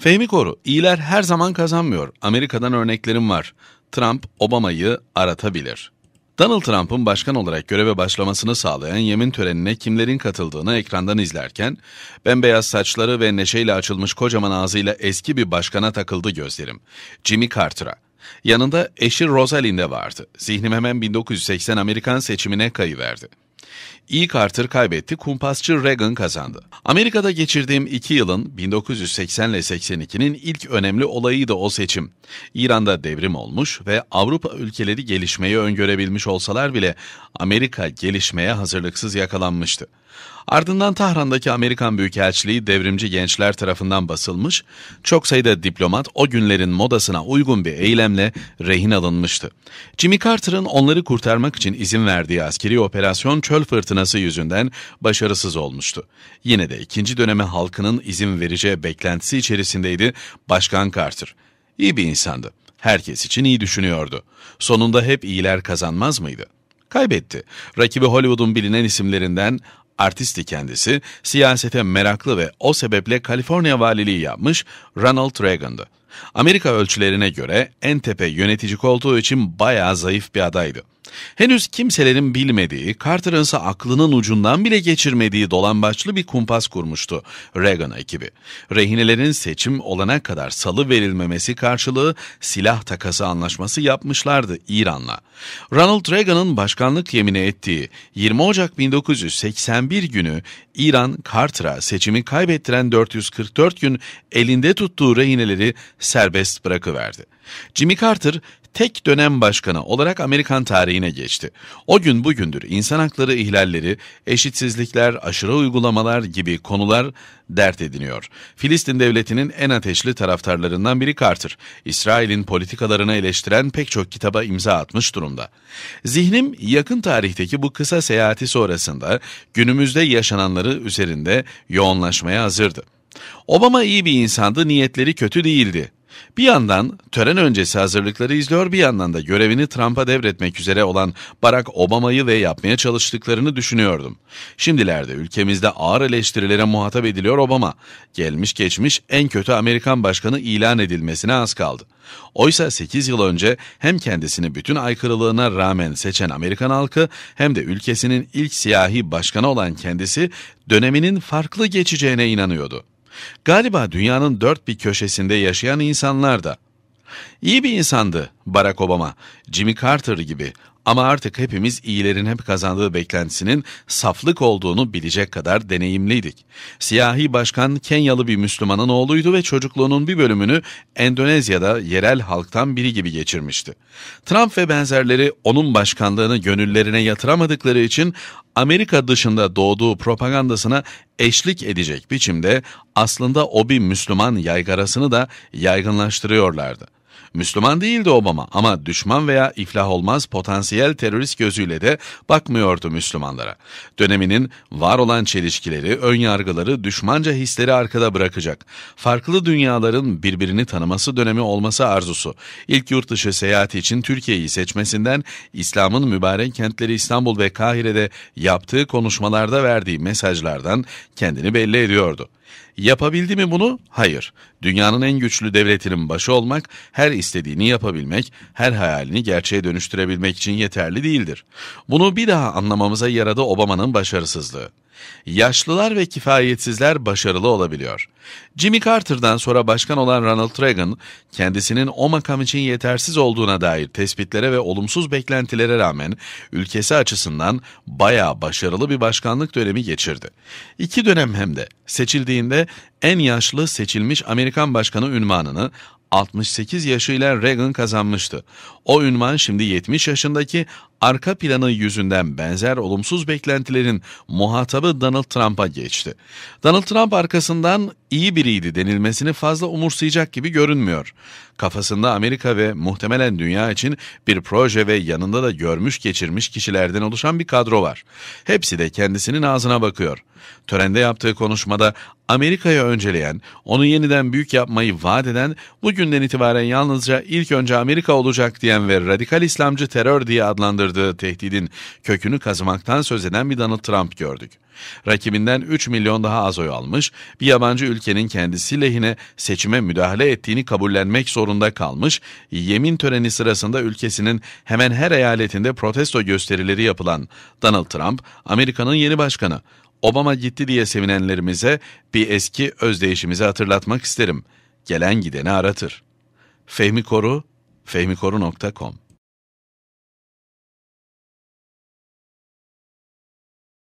Fehmi Koru, iyiler her zaman kazanmıyor. Amerika'dan örneklerim var. Trump, Obama'yı aratabilir. Donald Trump'ın başkan olarak göreve başlamasını sağlayan yemin törenine kimlerin katıldığını ekrandan izlerken, bembeyaz saçları ve neşeyle açılmış kocaman ağzıyla eski bir başkana takıldı gözlerim. Jimmy Carter'a. Yanında eşi Rosalind de vardı. Zihnim hemen 1980 Amerikan seçimine kayıverdi. E. Carter kaybetti, kumpasçı Reagan kazandı. Amerika'da geçirdiğim iki yılın 1980 ile 82'nin ilk önemli olayı da o seçim. İran'da devrim olmuş ve Avrupa ülkeleri gelişmeyi öngörebilmiş olsalar bile Amerika gelişmeye hazırlıksız yakalanmıştı. Ardından Tahran'daki Amerikan Büyükelçiliği devrimci gençler tarafından basılmış, çok sayıda diplomat o günlerin modasına uygun bir eylemle rehin alınmıştı. Jimmy Carter'ın onları kurtarmak için izin verdiği askeri operasyon çöz petrol fırtınası yüzünden başarısız olmuştu. Yine de ikinci döneme halkının izin vereceği beklentisi içerisindeydi Başkan Carter. İyi bir insandı. Herkes için iyi düşünüyordu. Sonunda hep iyiler kazanmaz mıydı? Kaybetti. Rakibi Hollywood'un bilinen isimlerinden artisti kendisi, siyasete meraklı ve o sebeple Kaliforniya valiliği yapmış Ronald Reagan'dı. Amerika ölçülerine göre en tepe yönetici koltuğu için bayağı zayıf bir adaydı. Henüz kimselerin bilmediği, Carter'ın ise aklının ucundan bile geçirmediği dolambaçlı bir kumpas kurmuştu Reagan ekibi. Rehinelerin seçim olana kadar salı verilmemesi karşılığı silah takası anlaşması yapmışlardı İran'la. Ronald Reagan'ın başkanlık yemini ettiği 20 Ocak 1981 günü İran Carter'a seçimi kaybettiren 444 gün elinde tuttuğu rehineleri serbest bırakıverdi. Jimmy Carter tek dönem başkanı olarak Amerikan tarihine geçti. O gün bugündür insan hakları ihlalleri, eşitsizlikler, aşırı uygulamalar gibi konular dert ediniyor. Filistin devletinin en ateşli taraftarlarından biri Carter. İsrail'in politikalarını eleştiren pek çok kitaba imza atmış durumda. Zihnim yakın tarihteki bu kısa seyahati sonrasında günümüzde yaşananları üzerinde yoğunlaşmaya hazırdı. Obama iyi bir insandı, niyetleri kötü değildi bir yandan tören öncesi hazırlıkları izliyor bir yandan da görevini Trump'a devretmek üzere olan Barack Obama'yı ve yapmaya çalıştıklarını düşünüyordum. Şimdilerde ülkemizde ağır eleştirilere muhatap ediliyor Obama. Gelmiş geçmiş en kötü Amerikan başkanı ilan edilmesine az kaldı. Oysa 8 yıl önce hem kendisini bütün aykırılığına rağmen seçen Amerikan halkı hem de ülkesinin ilk siyahi başkanı olan kendisi döneminin farklı geçeceğine inanıyordu. Galiba dünyanın dört bir köşesinde yaşayan insanlar da. İyi bir insandı Barack Obama, Jimmy Carter gibi ama artık hepimiz iyilerin hep kazandığı beklentisinin saflık olduğunu bilecek kadar deneyimliydik. Siyahi başkan Kenyalı bir Müslümanın oğluydu ve çocukluğunun bir bölümünü Endonezya'da yerel halktan biri gibi geçirmişti. Trump ve benzerleri onun başkanlığını gönüllerine yatıramadıkları için Amerika dışında doğduğu propagandasına eşlik edecek biçimde aslında o bir Müslüman yaygarasını da yaygınlaştırıyorlardı. Müslüman değildi Obama ama düşman veya iflah olmaz potansiyel terörist gözüyle de bakmıyordu Müslümanlara. Döneminin var olan çelişkileri, ön yargıları, düşmanca hisleri arkada bırakacak. Farklı dünyaların birbirini tanıması dönemi olması arzusu. İlk yurt dışı seyahati için Türkiye'yi seçmesinden İslam'ın mübarek kentleri İstanbul ve Kahire'de yaptığı konuşmalarda verdiği mesajlardan kendini belli ediyordu. Yapabildi mi bunu? Hayır. Dünyanın en güçlü devletinin başı olmak, her istediğini yapabilmek, her hayalini gerçeğe dönüştürebilmek için yeterli değildir. Bunu bir daha anlamamıza yaradı Obama'nın başarısızlığı yaşlılar ve kifayetsizler başarılı olabiliyor. Jimmy Carter'dan sonra başkan olan Ronald Reagan, kendisinin o makam için yetersiz olduğuna dair tespitlere ve olumsuz beklentilere rağmen ülkesi açısından bayağı başarılı bir başkanlık dönemi geçirdi. İki dönem hem de seçildiğinde en yaşlı seçilmiş Amerikan başkanı ünvanını 68 yaşıyla Reagan kazanmıştı. O ünvan şimdi 70 yaşındaki arka planı yüzünden benzer olumsuz beklentilerin muhatabı Donald Trump'a geçti. Donald Trump arkasından iyi biriydi denilmesini fazla umursayacak gibi görünmüyor. Kafasında Amerika ve muhtemelen dünya için bir proje ve yanında da görmüş geçirmiş kişilerden oluşan bir kadro var. Hepsi de kendisinin ağzına bakıyor. Törende yaptığı konuşmada Amerika'yı önceleyen, onu yeniden büyük yapmayı vaat eden, bugünden itibaren yalnızca ilk önce Amerika olacak diyen ve radikal İslamcı terör diye adlandırdığı barındırdığı tehdidin kökünü kazımaktan söz eden bir Donald Trump gördük. Rakibinden 3 milyon daha az oy almış, bir yabancı ülkenin kendisi lehine seçime müdahale ettiğini kabullenmek zorunda kalmış, yemin töreni sırasında ülkesinin hemen her eyaletinde protesto gösterileri yapılan Donald Trump, Amerika'nın yeni başkanı. Obama gitti diye sevinenlerimize bir eski özdeyişimizi hatırlatmak isterim. Gelen gideni aratır. Fehmi Koru, fehmikoru.com